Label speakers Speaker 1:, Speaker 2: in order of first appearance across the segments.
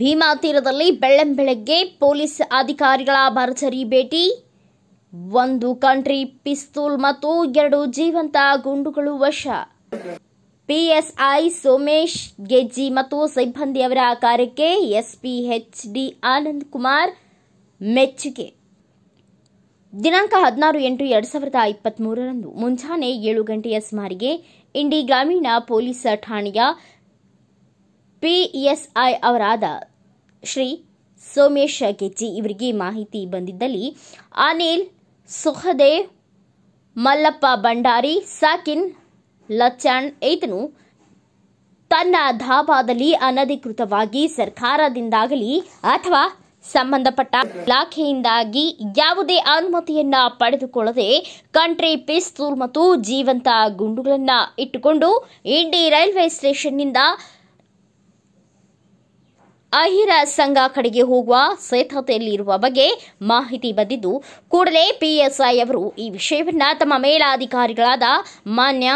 Speaker 1: ಭೀಮಾ ತೀರದಲ್ಲಿ ಬೆಳ್ಳಂ ಬೆಳಗ್ಗೆ ಪೊಲೀಸ್ ಅಧಿಕಾರಿಗಳ ಭರ್ಜರಿ ಭೇಟಿ ಒಂದು ಕಂಟ್ರಿ ಪಿಸ್ತೂಲ್ ಮತ್ತು ಎರಡು ಜೀವಂತ ಗುಂಡುಗಳು ವಶ ಪಿಎಸ್ಐ ಸೋಮೇಶ್ ಗೆಜ್ಜಿ ಮತ್ತು ಸಿಬ್ಬಂದಿಯವರ ಕಾರ್ಯಕ್ಕೆ ಎಸ್ಪಿ ಡಿ ಆನಂದ್ ಕುಮಾರ್ ಮೆಚ್ಚುಗೆ ದಿನಾಂಕ ಹದಿನಾರು ಎಂಟು ಎರಡು ಸಾವಿರದ ಇಪ್ಪತ್ತ್ ಮುಂಜಾನೆ ಏಳು ಗಂಟೆಯ ಸುಮಾರಿಗೆ ಇಂಡಿ ಗ್ರಾಮೀಣ ಪೊಲೀಸ್ ಠಾಣೆಯ ಪಿಎಸ್ಐ ಅವರಾದ ಶ್ರೀ ಸೋಮೇಶ್ ಗೆಜ್ಜಿ ಇವರಿಗೆ ಮಾಹಿತಿ ಬಂದಿದ್ದಲ್ಲಿ ಅನಿಲ್ ಸುಹದೇವ್ ಮಲ್ಲಪ್ಪ ಭಂಡಾರಿ ಸಾಕಿನ್ ಲಚ್ಚಾಣ್ ಐತನು ತನ್ನ ಧಾಬಾದಲ್ಲಿ ಅನಧಿಕೃತವಾಗಿ ಸರ್ಕಾರದಿಂದಾಗಲಿ ಅಥವಾ ಸಂಬಂಧಪಟ್ಟ ಇಲಾಖೆಯಿಂದಾಗಿ ಯಾವುದೇ ಅನುಮತಿಯನ್ನ ಪಡೆದುಕೊಳ್ಳದೆ ಕಂಟ್ರಿ ಪಿಸ್ತೂಲ್ ಮತ್ತು ಜೀವಂತ ಗುಂಡುಗಳನ್ನು ಇಟ್ಟುಕೊಂಡು ಇಂಡಿ ರೈಲ್ವೆ ಸ್ಟೇಷನ್ನಿಂದ ಅಹಿರ ಸಂಘ ಕಡೆಗೆ ಹೋಗುವ ಸಿದ್ಧತೆಯಲ್ಲಿರುವ ಬಗ್ಗೆ ಮಾಹಿತಿ ಬಂದಿದ್ದು ಕೂಡಲೇ ಪಿಎಸ್ಐ ಅವರು ಈ ವಿಷಯವನ್ನು ತಮ್ಮ ಮೇಲಾಧಿಕಾರಿಗಳಾದ ಮಾನ್ಯ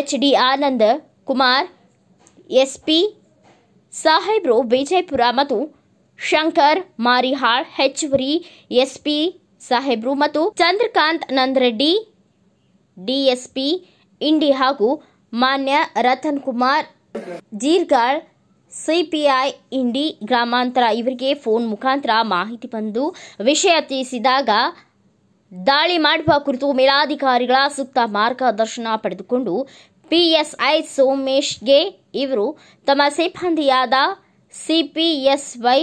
Speaker 1: H D Anand Kumar SP ಸಾಹೇಬ್ರು ವಿಜಯಪುರ ಮತ್ತು ಶಂಕರ್ ಮಾರಿಹಾಳ್ ಹೆಚ್ಚುವರಿ ಎಸ್ಪಿ ಸಾಹೇಬ್ರು ಮತ್ತು ಚಂದ್ರಕಾಂತ್ ನಂದರೆಡ್ಡಿ ಡಿಎಸ್ಪಿ ಇಂಡಿ ಹಾಗೂ ಮಾನ್ಯ ರತನ್ ಕುಮಾರ್ ಜೀರ್ಗಾಳ್ ಸಿಪಿಐ ಇಂಡಿ ಗ್ರಾಮಾಂತರ ಇವರಿಗೆ ಫೋನ್ ಮುಖಾಂತರ ಮಾಹಿತಿ ಬಂದು ವಿಷಯ ತಿಳಿಸಿದಾಗ ದಾಳಿ ಮಾಡುವ ಕುರಿತು ಮೇಲಾಧಿಕಾರಿಗಳ ಸೂಕ್ತ ಮಾರ್ಗದರ್ಶನ ಪಡೆದುಕೊಂಡು ಪಿಎಸ್ಐ ಸೋಮೇಶ್ಗೆ ಇವರು ತಮ್ಮ ಸಿಬ್ಬಂದಿಯಾದ ಸಿಪಿಎಸ್ವೈ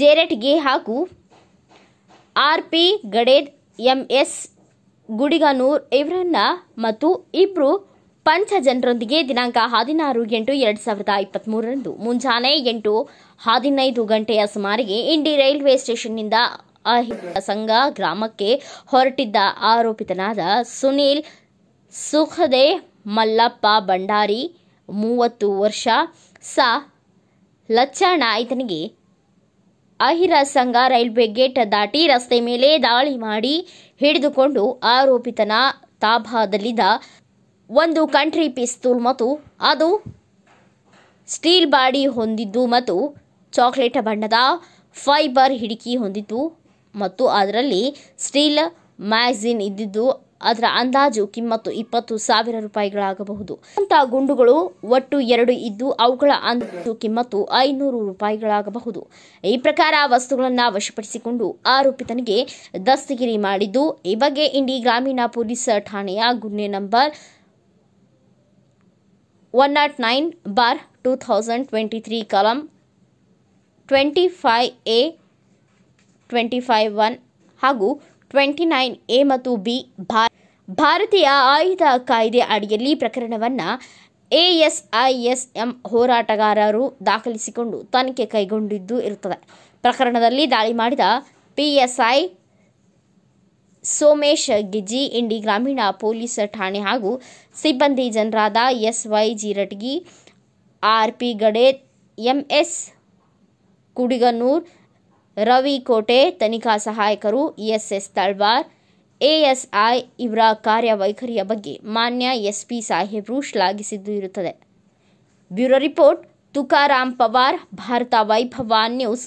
Speaker 1: ಜೇರೆಟ್ಗೆ ಹಾಗೂ ಆರ್ಪಿ ಗಡೇದ್ ಎಂಎಸ್ ಗುಡಿಗನೂರ್ ಇವರನ್ನ ಮತ್ತು ಇಬ್ಬರು ಪಂಚ ಜನರೊಂದಿಗೆ ದಿನಾಂಕ ಹದಿನಾರು ಎಂಟು ಎರಡು ಸಾವಿರದ ಇಪ್ಪತ್ತ್ ಮೂರರಂದು ಮುಂಜಾನೆ ಎಂಟು ಹದಿನೈದು ಗಂಟೆಯ ಸುಮಾರಿಗೆ ಇಂಡಿ ರೈಲ್ವೆ ಸ್ಟೇಷನ್ನಿಂದ ಅಹಿಂದ ಸಂಘ ಗ್ರಾಮಕ್ಕೆ ಹೊರಟಿದ್ದ ಆರೋಪಿತನಾದ ಸುನೀಲ್ ಸುಖದೆ ಮಲ್ಲಪ್ಪ ಭಂಡಾರಿ ಮೂವತ್ತು ವರ್ಷ ಸ ಲಚ್ಚಣ ಈತನಿಗೆ ಅಹಿರ ಸಂಘ ರೈಲ್ವೆ ಗೇಟ್ ದಾಟಿ ರಸ್ತೆ ಮೇಲೆ ದಾಳಿ ಮಾಡಿ ಹಿಡಿದುಕೊಂಡು ಆರೋಪಿತನ ತಾಭಾದಲ್ಲಿದ್ದ ಒಂದು ಕಂಟ್ರಿ ಪಿಸ್ತೂಲ್ ಮತ್ತು ಅದು ಸ್ಟೀಲ್ ಬಾಡಿ ಹೊಂದಿದ್ದು ಮತ್ತು ಚಾಕ್ಲೇಟ್ ಬಣ್ಣದ ಫೈಬರ್ ಹಿಡಿಕಿ ಹೊಂದಿತ್ತು ಮತ್ತು ಅದರಲ್ಲಿ ಸ್ಟೀಲ್ ಮ್ಯಾಗಝಿನ್ ಇದ್ದಿದ್ದು ಅದರ ಅಂದಾಜು ಕಿಮ್ಮತ್ತು ಇಪ್ಪತ್ತು ಸಾವಿರ ರೂಪಾಯಿಗಳಾಗಬಹುದು ಇಂಥ ಗುಂಡುಗಳು ಒಟ್ಟು ಎರಡು ಇದ್ದು ಅವುಗಳ ಅಂದಾಜು ಕಿಮ್ಮತ್ತು ಐನೂರು ರೂಪಾಯಿಗಳಾಗಬಹುದು ಈ ಪ್ರಕಾರ ವಸ್ತುಗಳನ್ನು ವಶಪಡಿಸಿಕೊಂಡು ಆರೋಪಿತನಿಗೆ ದಸ್ತಗಿರಿ ಮಾಡಿದ್ದು ಈ ಬಗ್ಗೆ ಇಂಡಿ ಗ್ರಾಮೀಣ ಪೊಲೀಸ್ ಠಾಣೆಯ ಗುನ್ನೆ number one not nine bar two thousand twenty three ಕಲಂ twenty five A twenty five one ಹಾಗೂ ಟ್ವೆಂಟಿ ನೈನ್ ಎ ಮತ್ತು ಬಿ ಭಾ ಭಾರತೀಯ ಆಯುಧ ಕಾಯ್ದೆ ಅಡಿಯಲ್ಲಿ ಪ್ರಕರಣವನ್ನು A S S I M ಹೋರಾಟಗಾರರು ದಾಖಲಿಸಿಕೊಂಡು ತನಿಖೆ ಕೈಗೊಂಡಿದ್ದು ಇರುತ್ತದೆ ಪ್ರಕರಣದಲ್ಲಿ ದಾಳಿ ಮಾಡಿದ P S I Somesh Indi ಗ್ರಾಮೀಣ ಪೊಲೀಸ್ ಠಾಣೆ ಹಾಗೂ ಸಿಬ್ಬಂದಿ ಜನರಾದ S Y Jiratgi R P Gade S Kudiganur Ravi Kote ತನಿಖಾ ಸಹಾಯಕರು ಎಸ್ ಎಸ್ ತಳ್ವಾರ್ ಎಎಸ್ಐ ಇವರ ಕಾರ್ಯವೈಖರಿಯ ಬಗ್ಗೆ ಮಾನ್ಯ ಎಸ್ ಎಸ್ಪಿ ಸಾಹೇಬರು ಇರುತ್ತದೆ bureau report Tukaram Pawar Bharat Vaibhav news